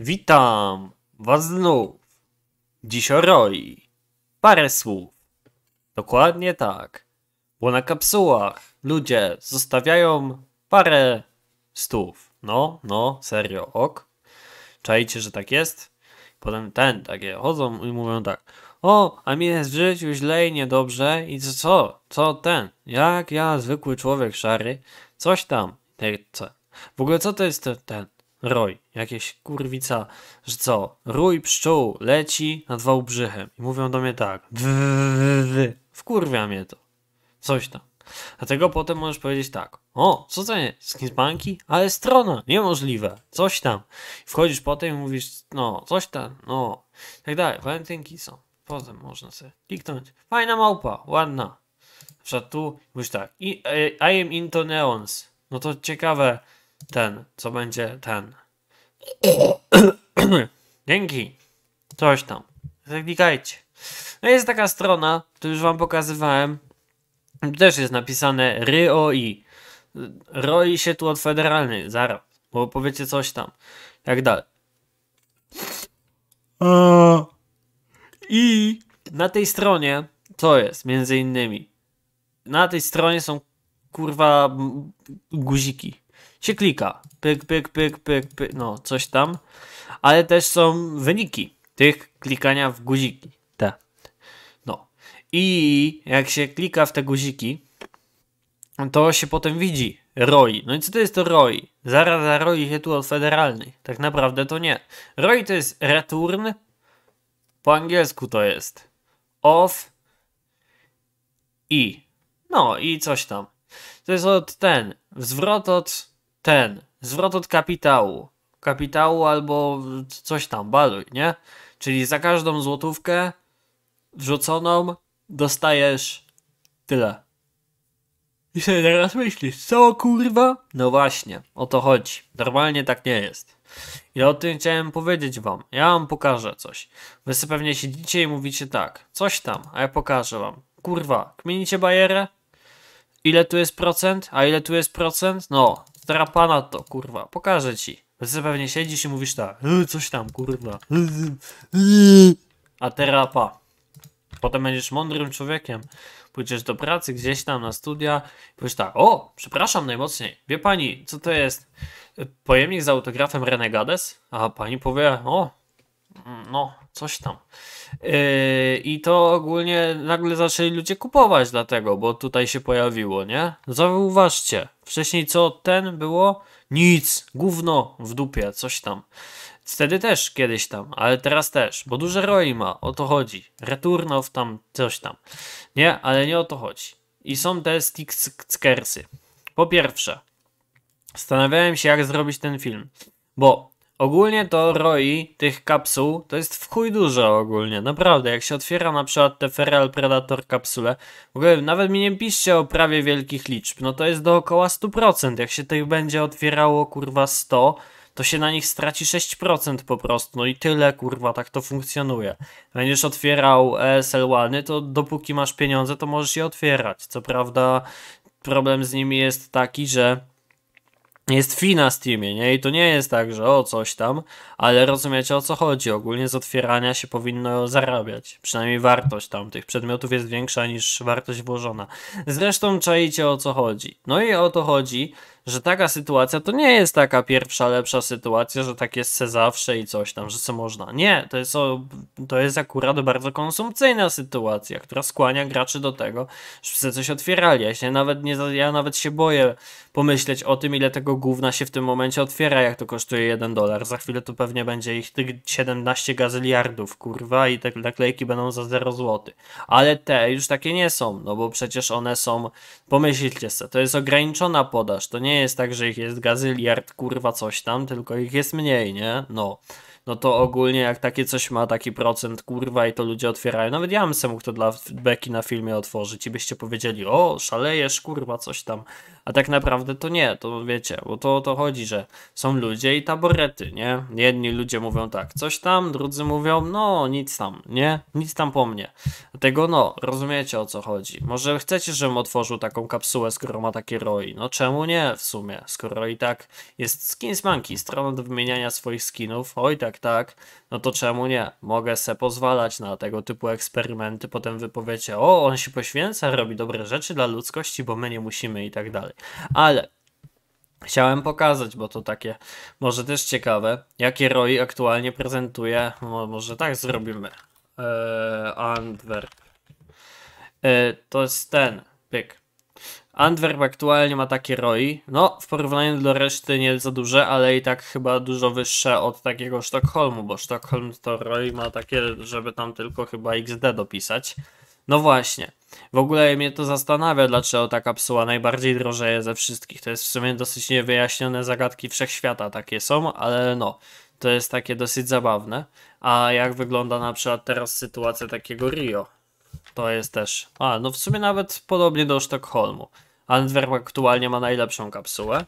Witam Was znów. Dziś o Roi. Parę słów. Dokładnie tak. Bo na kapsułach ludzie zostawiają parę stów. No, no, serio, ok. Czajcie, że tak jest? Potem ten, takie chodzą i mówią tak. O, a mi jest w życiu źle i niedobrze i co, co, co ten? Jak ja, zwykły człowiek szary, coś tam. W ogóle co to jest ten? roj. Jakieś kurwica, że co? Rój pszczół leci nad wałbrzychem. I mówią do mnie tak. Wkurwia mnie to. Coś tam. Dlatego potem możesz powiedzieć tak. O, co to jest? Skinbanki? Ale strona. Niemożliwe. Coś tam. Wchodzisz potem i mówisz, no, coś tam, no. I tak dalej. Walentynki są. Potem można sobie kliknąć. Fajna małpa. Ładna. Na tu mówisz tak. I, I, e, I am into neons. No to ciekawe ten, co będzie ten. Dzięki. Coś tam. Zaklikajcie. No jest taka strona, którą już wam pokazywałem. Też jest napisane ROI, Roi się tu od federalny, zaraz. Bo powiecie coś tam. Jak dalej. I na tej stronie co jest między innymi? Na tej stronie są kurwa guziki się klika. Pyk, pyk, pyk, pyk, pyk, no coś tam. Ale też są wyniki tych klikania w guziki. Te. No. I jak się klika w te guziki, to się potem widzi ROI. No i co to jest to ROI? Zaraz za ROI się tu od federalnej. Tak naprawdę to nie. ROI to jest return, po angielsku to jest off i. No i coś tam. To jest od ten, zwrot od ten, zwrot od kapitału, kapitału albo coś tam, baluj, nie? Czyli za każdą złotówkę wrzuconą dostajesz tyle. I sobie teraz myślisz, co kurwa? No właśnie, o to chodzi. Normalnie tak nie jest. I o tym chciałem powiedzieć wam. Ja wam pokażę coś. Wy sobie pewnie siedzicie i mówicie tak, coś tam, a ja pokażę wam. Kurwa, kminicie bajerę? Ile tu jest procent? A ile tu jest procent? No, Strapana to, kurwa, pokażę ci. Ty pewnie siedzisz i mówisz tak, y, coś tam, kurwa. A terapa. Potem będziesz mądrym człowiekiem. Pójdziesz do pracy gdzieś tam na studia i powiesz tak, o, przepraszam najmocniej. Wie pani, co to jest? Pojemnik z autografem Renegades? A pani powie, o, no coś tam. Yy, I to ogólnie nagle zaczęli ludzie kupować dlatego, bo tutaj się pojawiło, nie? Zauważcie, wcześniej co ten było? Nic, gówno w dupie, coś tam. Wtedy też kiedyś tam, ale teraz też, bo duże roli ma, o to chodzi. Returnow tam, coś tam. Nie, ale nie o to chodzi. I są te stickersy. Po pierwsze, zastanawiałem się jak zrobić ten film, bo Ogólnie to ROI tych kapsuł to jest w chuj dużo ogólnie, naprawdę. Jak się otwiera na przykład te Feral Predator kapsule, w ogóle nawet mi nie piszcie o prawie wielkich liczb, no to jest do około 100%. Jak się tych będzie otwierało kurwa 100, to się na nich straci 6% po prostu, no i tyle kurwa, tak to funkcjonuje. Będziesz otwierał ESL-1, to dopóki masz pieniądze, to możesz je otwierać. Co prawda problem z nimi jest taki, że jest fina na Steamie, nie? I to nie jest tak, że o coś tam, ale rozumiecie o co chodzi. Ogólnie z otwierania się powinno zarabiać. Przynajmniej wartość tamtych przedmiotów jest większa niż wartość włożona. Zresztą czajcie o co chodzi. No i o to chodzi, że taka sytuacja to nie jest taka pierwsza, lepsza sytuacja, że tak jest se zawsze i coś tam, że co można. Nie, to jest, o, to jest akurat bardzo konsumpcyjna sytuacja, która skłania graczy do tego, żeby coś otwierali. Ja, się nawet nie, ja nawet się boję pomyśleć o tym, ile tego gówna się w tym momencie otwiera, jak to kosztuje 1 dolar. Za chwilę to pewnie będzie ich tych 17 gazyliardów, kurwa, i te naklejki będą za 0 zł. Ale te już takie nie są, no bo przecież one są, pomyślcie sobie, to jest ograniczona podaż. To nie jest tak, że ich jest gazyliard, kurwa, coś tam, tylko ich jest mniej, nie? No no to ogólnie jak takie coś ma taki procent, kurwa, i to ludzie otwierają. Nawet ja bym se mógł to dla beki na filmie otworzyć i byście powiedzieli, o, szalejesz, kurwa, coś tam a tak naprawdę to nie, to wiecie, bo to o to chodzi, że są ludzie i taborety, nie? Jedni ludzie mówią tak, coś tam, drudzy mówią, no nic tam, nie? Nic tam po mnie. Dlatego no, rozumiecie o co chodzi. Może chcecie, żebym otworzył taką kapsułę, skoro ma takie roi. No czemu nie w sumie, skoro i tak jest skins manki, strona do wymieniania swoich skinów, oj tak, tak, no to czemu nie? Mogę se pozwalać na tego typu eksperymenty, potem wypowiecie, o, on się poświęca, robi dobre rzeczy dla ludzkości, bo my nie musimy i tak dalej. Ale chciałem pokazać, bo to takie może też ciekawe, jakie roi aktualnie prezentuje. może tak zrobimy. Eee, Antwerp. Eee, to jest ten, pyk. Antwerp aktualnie ma takie roi, no w porównaniu do reszty nie za duże, ale i tak chyba dużo wyższe od takiego Sztokholmu, bo Sztokholm to roi ma takie, żeby tam tylko chyba XD dopisać. No właśnie. W ogóle mnie to zastanawia, dlaczego ta kapsuła najbardziej drożeje ze wszystkich. To jest w sumie dosyć niewyjaśnione zagadki wszechświata takie są, ale no, to jest takie dosyć zabawne. A jak wygląda na przykład teraz sytuacja takiego Rio? To jest też. A, no w sumie nawet podobnie do Sztokholmu. Antwerp aktualnie ma najlepszą kapsułę.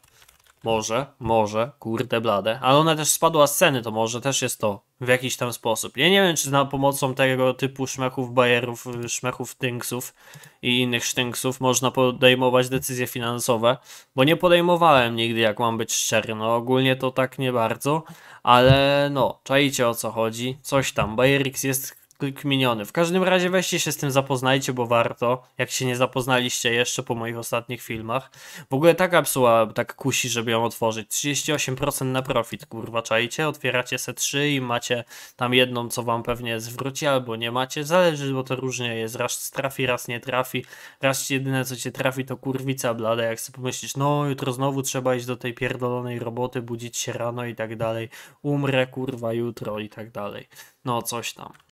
Może, może, kurde blade. Ale ona też spadła z ceny, to może też jest to w jakiś tam sposób. Ja nie wiem, czy za pomocą tego typu szmechów bajerów, szmechów tynksów i innych sztynksów można podejmować decyzje finansowe, bo nie podejmowałem nigdy, jak mam być szczery. No ogólnie to tak nie bardzo, ale no, czajcie o co chodzi. Coś tam. Bayerix jest klik miniony. W każdym razie weźcie się z tym zapoznajcie, bo warto, jak się nie zapoznaliście jeszcze po moich ostatnich filmach. W ogóle ta kapsuła tak kusi, żeby ją otworzyć. 38% na profit, kurwa, czajcie, otwieracie se 3 i macie tam jedną, co wam pewnie zwróci, albo nie macie, zależy, bo to różnie jest, raz trafi, raz nie trafi, raz jedyne, co cię trafi, to kurwica blada, jak sobie pomyślisz, no, jutro znowu trzeba iść do tej pierdolonej roboty, budzić się rano i tak dalej, umrę, kurwa, jutro i tak dalej, no, coś tam.